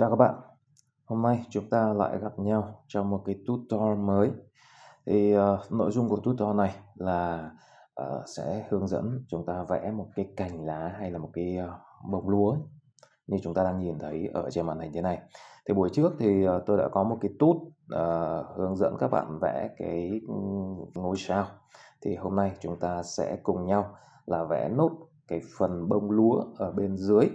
Chào các bạn, hôm nay chúng ta lại gặp nhau trong một cái tutorial mới thì uh, nội dung của tutorial này là uh, sẽ hướng dẫn chúng ta vẽ một cái cành lá hay là một cái uh, bông lúa như chúng ta đang nhìn thấy ở trên màn hình thế này thì buổi trước thì uh, tôi đã có một cái tut uh, hướng dẫn các bạn vẽ cái ừ, ngôi sao thì hôm nay chúng ta sẽ cùng nhau là vẽ nốt cái phần bông lúa ở bên dưới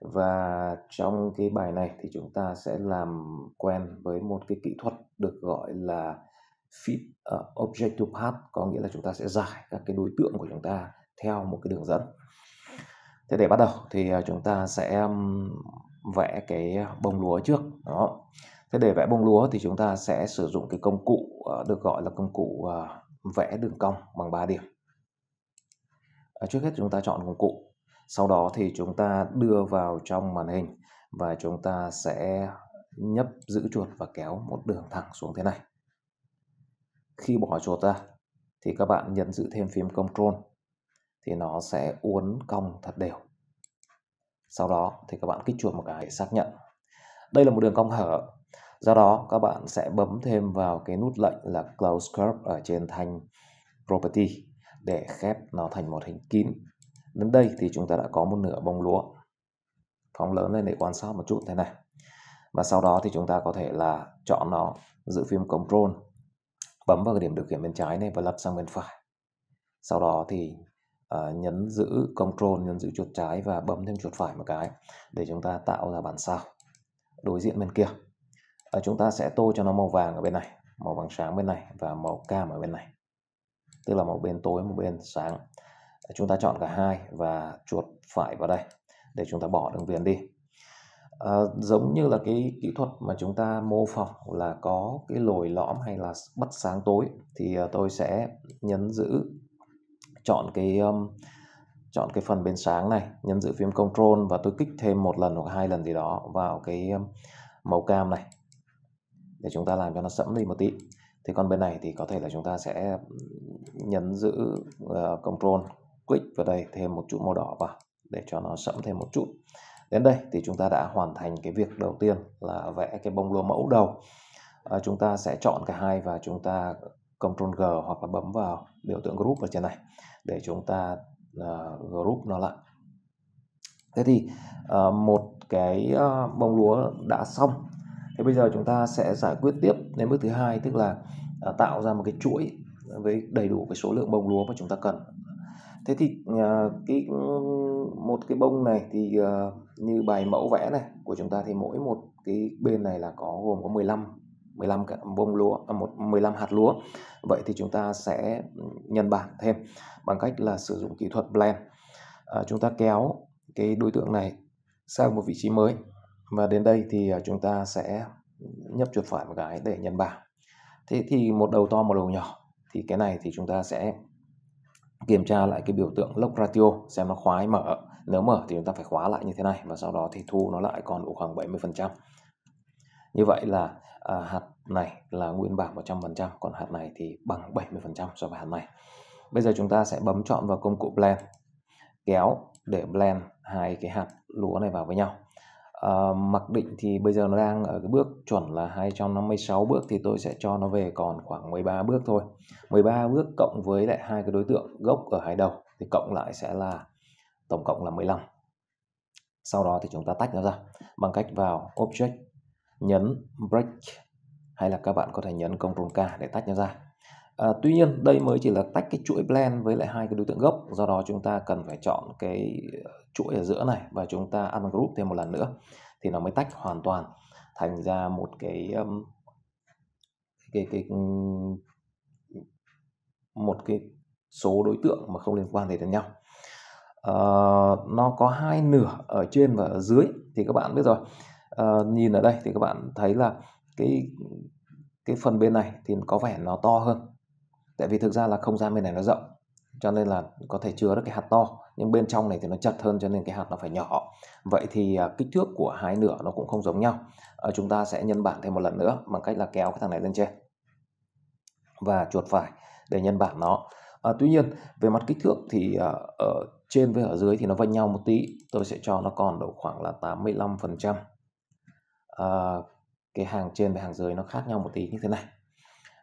và trong cái bài này thì chúng ta sẽ làm quen với một cái kỹ thuật được gọi là fit uh, ờ, object to path có nghĩa là chúng ta sẽ giải các cái đối tượng của chúng ta theo một cái đường dẫn thế để bắt đầu thì ờ, chúng ta sẽ vẽ cái bông lúa trước đó thế để vẽ bông lúa thì chúng ta sẽ sử dụng cái công cụ uh, được gọi là công cụ uh, vẽ đường cong bằng 3 điểm trước hết chúng ta chọn công cụ sau đó thì chúng ta đưa vào trong màn hình và chúng ta sẽ nhấp giữ chuột và kéo một đường thẳng xuống thế này khi bỏ chuột ra thì các bạn nhấn giữ thêm phím Control thì nó sẽ uốn cong thật đều sau đó thì các bạn kích chuột một cái để xác nhận đây là một đường cong hở do đó các bạn sẽ bấm thêm vào cái nút lệnh là Close Curve ở trên thanh Property để khép nó thành một hình kín Đến đây thì chúng ta đã có một nửa bông lúa. Phóng lớn lên để quan sát một chút thế này. Và sau đó thì chúng ta có thể là chọn nó, giữ phim Control, bấm vào cái điểm điều khiển bên trái này và lật sang bên phải. Sau đó thì uh, nhấn giữ Control, nhấn giữ chuột trái và bấm thêm chuột phải một cái để chúng ta tạo ra bản sao đối diện bên kia. Uh, chúng ta sẽ tô cho nó màu vàng ở bên này, màu vàng sáng bên này và màu cam ở bên này. Tức là một bên tối, một bên sáng chúng ta chọn cả hai và chuột phải vào đây để chúng ta bỏ đường viền đi à, giống như là cái kỹ thuật mà chúng ta mô phỏng là có cái lồi lõm hay là bắt sáng tối thì ờ, tôi sẽ nhấn giữ chọn cái um, chọn cái phần bên sáng này nhấn giữ phím control và tôi kích thêm một lần hoặc hai lần gì đó vào cái màu cam này để chúng ta làm cho nó sẫm đi một tí thì còn bên này thì có thể là chúng ta sẽ nhấn giữ uh, control click vào đây thêm một chút màu đỏ vào để cho nó sẫm thêm một chút đến đây thì chúng ta đã hoàn thành cái việc đầu tiên là vẽ cái bông lúa mẫu đầu à, chúng ta sẽ chọn cả hai và chúng ta Ctrl G hoặc là bấm vào biểu tượng group ở trên này để chúng ta uh, group nó lại thế thì uh, một cái uh, bông lúa đã xong thế bây giờ chúng ta sẽ giải quyết tiếp đến bước thứ hai tức là uh, tạo ra một cái chuỗi với đầy đủ cái số lượng bông lúa mà chúng ta cần thế thì uh, cái ừ, một cái bông này thì uh, như bài mẫu vẽ này của chúng ta thì mỗi một cái bên này là có gồm có 15 15 cái bông lúa à, một 15 hạt lúa. Vậy thì chúng ta sẽ nhân bản thêm bằng cách là sử dụng kỹ thuật blend. À, chúng ta kéo cái đối tượng này sang một vị trí mới và đến đây thì chúng ta sẽ nhấp chuột phải một cái để nhân bản. Thế thì một đầu to một đầu nhỏ thì cái này thì chúng ta sẽ kiểm tra lại cái biểu tượng lock ratio xem nó khóa hay mở nếu mở thì chúng ta phải khóa lại như thế này và sau đó thì thu nó lại còn độ khoảng 70% như vậy là à, hạt này là nguyên bản 100% còn hạt này thì bằng 70% so với hạt này bây giờ chúng ta sẽ bấm chọn vào công cụ blend kéo để blend hai cái hạt lúa này vào với nhau à, mặc định thì bây giờ nó đang ở cái bước chuẩn là 256 bước thì tôi sẽ cho nó về còn khoảng 13 bước thôi 13 bước cộng với lại hai cái đối tượng gốc ở hai đầu thì cộng lại sẽ là tổng cộng là 15 sau đó thì chúng ta tách nó ra bằng cách vào object nhấn break hay là các bạn có thể nhấn Ctrl K để tách nó ra À, tuy nhiên đây mới chỉ là tách cái chuỗi blend với lại hai cái đối tượng gốc do đó chúng ta cần phải chọn cái ờ, chuỗi ở giữa này và chúng ta ăn group thêm một lần nữa thì nó mới tách hoàn toàn thành ra một cái um, cái, cái một cái số đối tượng mà không liên quan gì đến nhau uh, nó có hai nửa ở trên và ở dưới thì các bạn biết rồi uh, nhìn ở đây thì các bạn thấy là cái cái phần bên này thì có vẻ nó to hơn tại vì thực ra là không gian bên này nó rộng cho nên là có thể chứa được cái hạt to nhưng bên trong này thì nó chặt hơn cho nên cái hạt nó phải nhỏ vậy thì à, kích thước của hai nửa nó cũng không giống nhau ờ, chúng ta sẽ nhân bản thêm một lần nữa bằng cách là kéo cái thằng này lên trên và chuột phải để nhân bản nó à, tuy nhiên về mặt kích thước thì à, ở trên với ở dưới thì nó vênh nhau một tí tôi sẽ cho nó còn độ khoảng là 85 phần trăm ờ, cái hàng trên và hàng dưới nó khác nhau một tí như thế này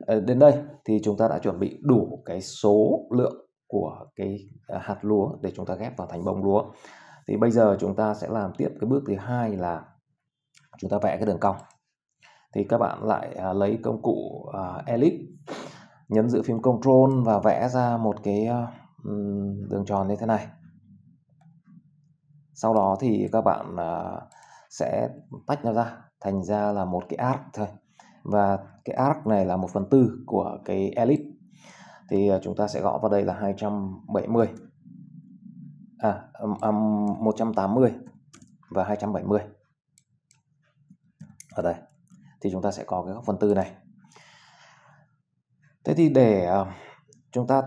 Ờ, đến đây thì chúng ta đã chuẩn bị đủ cái số lượng của cái ờ, hạt lúa để chúng ta ghép vào thành bông lúa thì bây giờ chúng ta sẽ làm tiếp cái bước thứ hai là chúng ta vẽ cái đường cong thì các bạn lại à, lấy công cụ à, elip nhấn giữ phím control và vẽ ra một cái à, đường tròn như thế này sau đó thì các bạn à, sẽ tách nó ra thành ra là một cái arc thôi và cái arc này là 1 phần tư của cái ellipse thì à, chúng ta sẽ gõ vào đây là 270 à, à 180 và 270 ở đây thì chúng ta sẽ có cái góc phần tư này thế thì để à, chúng ta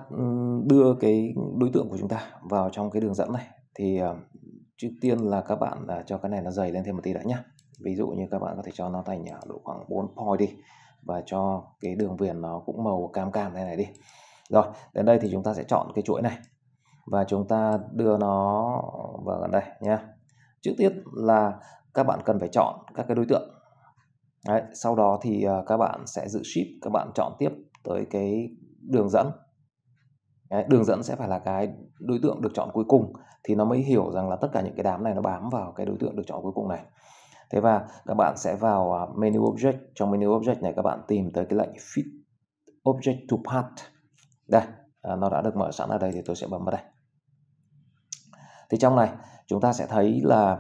đưa cái đối tượng của chúng ta vào trong cái đường dẫn này thì à, trước tiên là các bạn cho cái này nó dày lên thêm một tí đã nhé ví dụ như các bạn có thể cho nó thành à, độ khoảng 4 point đi và cho cái đường viền nó cũng màu cam cam thế này đi rồi đến đây thì chúng ta sẽ chọn cái chuỗi này và chúng ta đưa nó vào gần đây nhé trước tiết là các bạn cần phải chọn các cái đối tượng Đấy, sau đó thì à, các bạn sẽ giữ ship các bạn chọn tiếp tới cái đường dẫn Đấy, đường dẫn sẽ phải là cái đối tượng được chọn cuối cùng thì nó mới hiểu rằng là tất cả những cái đám này nó bám vào cái đối tượng được chọn cuối cùng này thế và các bạn sẽ vào à, menu object trong menu object này các bạn tìm tới cái lệnh fit object to path đây à, nó đã được mở sẵn ở đây thì tôi sẽ bấm vào đây thì trong này chúng ta sẽ thấy là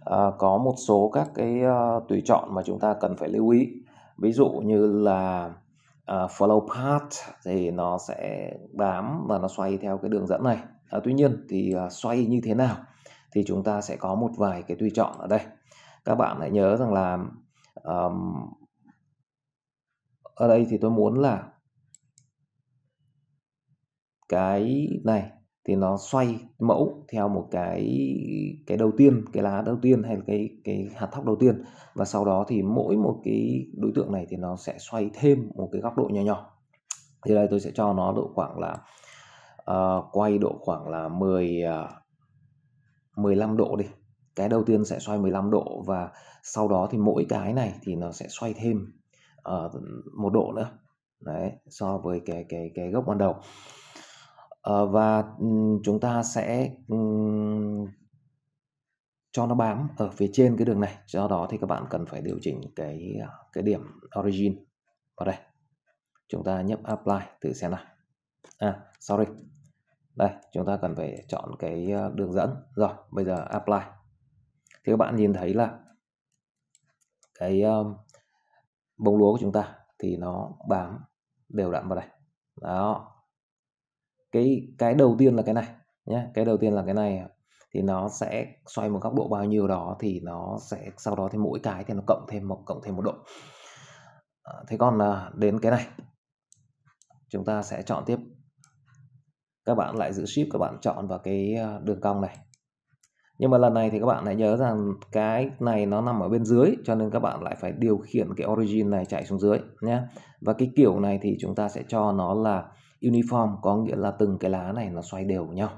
à, có một số các cái à, tùy chọn mà chúng ta cần phải lưu ý ví dụ như là uh, follow path thì nó sẽ bám và nó xoay theo cái đường dẫn này uh, tuy nhiên thì uh, xoay như thế nào thì chúng ta sẽ có một vài cái tùy chọn ở đây các bạn hãy nhớ rằng là um, ở đây thì tôi muốn là cái này thì nó xoay mẫu theo một cái cái đầu tiên cái lá đầu tiên hay là cái cái hạt thóc đầu tiên và sau đó thì mỗi một cái đối tượng này thì nó sẽ xoay thêm một cái góc độ nhỏ nhỏ thì đây tôi sẽ cho nó độ khoảng là uh, quay độ khoảng là 10 uh, 15 độ đi cái đầu tiên sẽ xoay 15 độ và sau đó thì mỗi cái này thì nó sẽ xoay thêm uh, một độ nữa đấy so với cái cái cái gốc ban đầu uh, và chúng ta sẽ um, cho nó bám ở phía trên cái đường này do đó thì các bạn cần phải điều chỉnh cái à, cái điểm origin vào đây chúng ta nhấp apply thử xem nào à sorry đây chúng ta cần phải chọn cái à, đường dẫn rồi bây giờ apply thì các bạn nhìn thấy là cái um, bông lúa của chúng ta thì nó bám đều đặn vào đây đó cái cái đầu tiên là cái này nhé cái đầu tiên là cái này thì nó sẽ xoay một góc độ bao nhiêu đó thì nó sẽ sau đó thì mỗi cái thì nó cộng thêm một cộng thêm một độ ờ, thế còn à, đến cái này chúng ta sẽ chọn tiếp các bạn lại giữ ship các bạn chọn vào cái ờ, đường cong này nhưng mà lần này thì các bạn lại nhớ rằng cái này nó nằm ở bên dưới cho nên các bạn lại phải điều khiển cái origin này chạy xuống dưới nhé và cái kiểu này thì chúng ta sẽ cho nó là uniform có nghĩa là từng cái lá này nó xoay đều nhau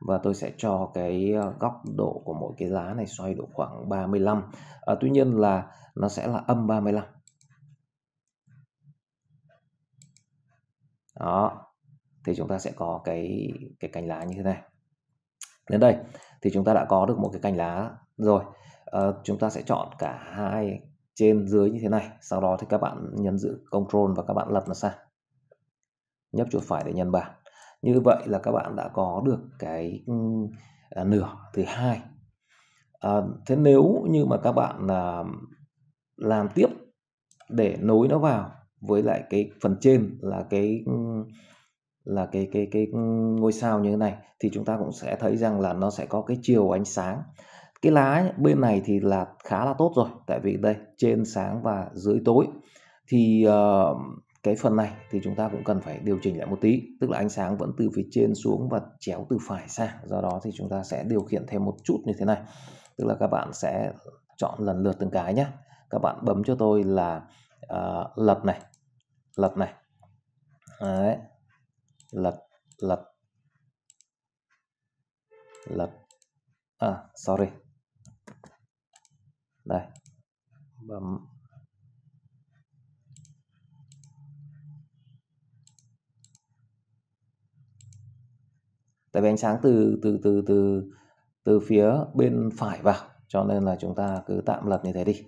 và tôi sẽ cho cái ờ, góc độ của mỗi cái lá này xoay độ khoảng 35 à, ờ, tuy nhiên là nó sẽ là âm 35 đó thì chúng ta sẽ có cái cái cành lá như thế này đến đây thì chúng ta đã có được một cái cành lá rồi à, chúng ta sẽ chọn cả hai trên dưới như thế này sau đó thì các bạn nhấn giữ control và các bạn lật nó sang nhấp chuột phải để nhân bản như vậy là các bạn đã có được cái à, nửa thứ hai à, thế nếu như mà các bạn à, làm tiếp để nối nó vào với lại cái phần trên là cái ừ, là cái cái cái ngôi sao như thế này thì chúng ta cũng sẽ thấy rằng là nó sẽ có cái chiều ánh sáng cái lá ấy, bên này thì là khá là tốt rồi tại vì đây trên sáng và dưới tối thì uh, cái phần này thì chúng ta cũng cần phải điều chỉnh lại một tí tức là ánh sáng vẫn từ phía trên xuống và chéo từ phải sang do đó thì chúng ta sẽ điều khiển thêm một chút như thế này tức là các bạn sẽ chọn lần lượt từng cái nhé các bạn bấm cho tôi là uh, lật này lật này Đấy, lật lật lật à sorry đây bấm tại vì ánh sáng từ từ từ từ từ phía bên phải vào cho nên là chúng ta cứ tạm lật như thế đi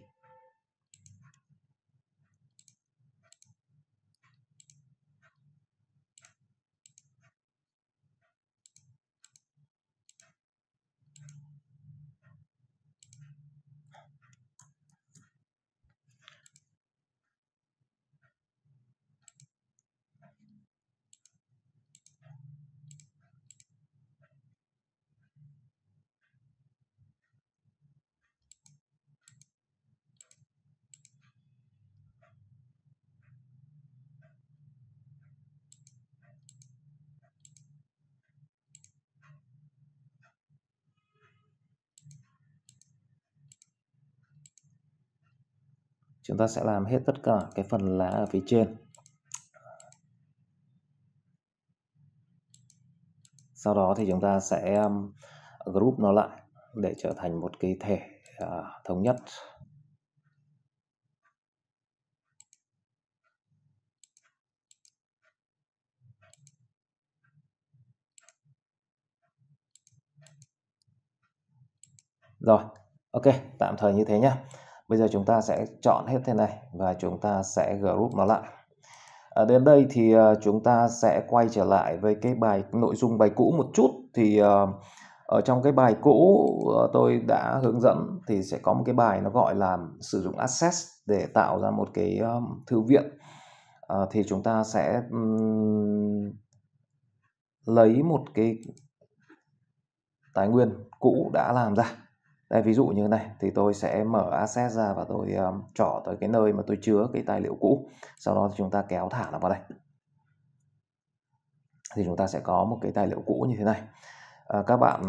chúng ta sẽ làm hết tất cả cái phần lá ở phía trên sau đó thì chúng ta sẽ um, group nó lại để trở thành một cái thể à, thống nhất rồi ok tạm thời như thế nhé bây giờ chúng ta sẽ chọn hết thế này và chúng ta sẽ group nó lại À, đến đây thì uh, chúng ta sẽ quay trở lại với cái bài nội dung bài cũ một chút thì uh, ở trong cái bài cũ uh, tôi đã hướng dẫn thì sẽ có một cái bài nó gọi là sử dụng access để tạo ra một cái um, thư viện uh, thì chúng ta sẽ um, lấy một cái tài nguyên cũ đã làm ra đây ví dụ như thế này thì tôi sẽ mở asset ra và tôi um, trỏ tới cái nơi mà tôi chứa cái tài liệu cũ sau đó chúng ta kéo thả nó vào đây thì chúng ta sẽ có một cái tài liệu cũ như thế này à, các bạn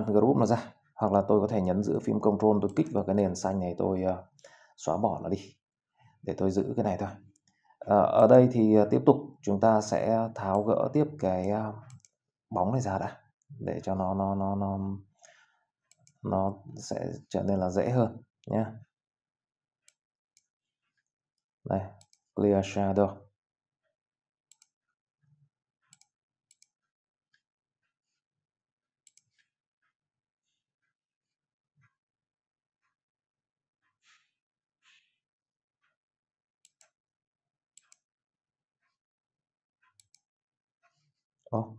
uh, group nó ra hoặc là tôi có thể nhấn giữ phím control tôi kích vào cái nền xanh này tôi uh, xóa bỏ nó đi để tôi giữ cái này thôi à, ở đây thì uh, tiếp tục chúng ta sẽ tháo gỡ tiếp cái uh, bóng này ra đã để cho nó nó nó nó nó sẽ trở nên là dễ hơn nhé đây clear shadow Ồ, oh.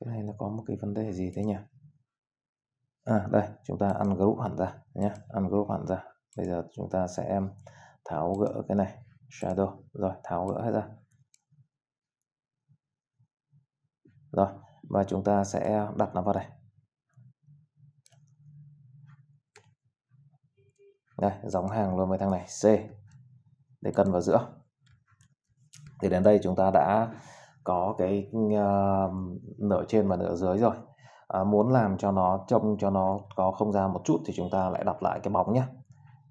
cái này nó có một cái vấn đề gì thế nhỉ? à, đây chúng ta ăn ungroup hẳn ra nhé ăn ungroup hẳn ra bây giờ chúng ta sẽ em um, tháo gỡ cái này shadow rồi tháo gỡ hết ra rồi và chúng ta sẽ đặt nó vào đây đây giống hàng luôn với thằng này C để cân vào giữa thì đến đây chúng ta đã có cái uh, nửa trên và nửa dưới rồi à, muốn làm cho nó trông cho nó có không gian một chút thì chúng ta lại đặt lại cái bóng nhé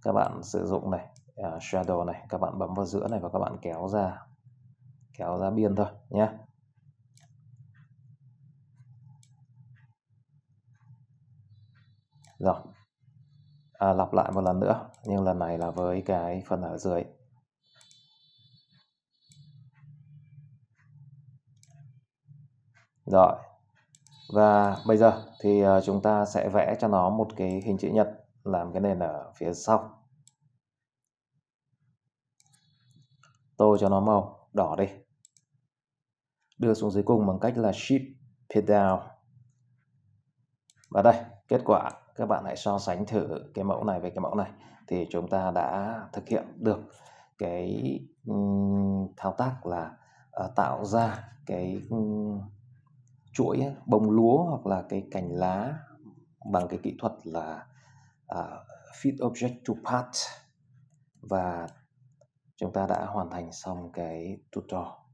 các bạn sử dụng này uh, shadow này các bạn bấm vào giữa này và các bạn kéo ra kéo ra biên thôi nhé rồi à, lặp lại một lần nữa nhưng lần này là với cái phần ở dưới rồi và bây giờ thì ờ, chúng ta sẽ vẽ cho nó một cái hình chữ nhật làm cái nền ở phía sau tô cho nó màu đỏ đi đưa xuống dưới cùng bằng cách là shift pit down và đây kết quả các bạn hãy so sánh thử cái mẫu này với cái mẫu này thì chúng ta đã thực hiện được cái um, thao tác là uh, tạo ra cái um, chuỗi bông lúa hoặc là cái cành lá bằng cái kỹ thuật là uh, à, fit object to part và chúng ta đã hoàn thành xong cái tutorial.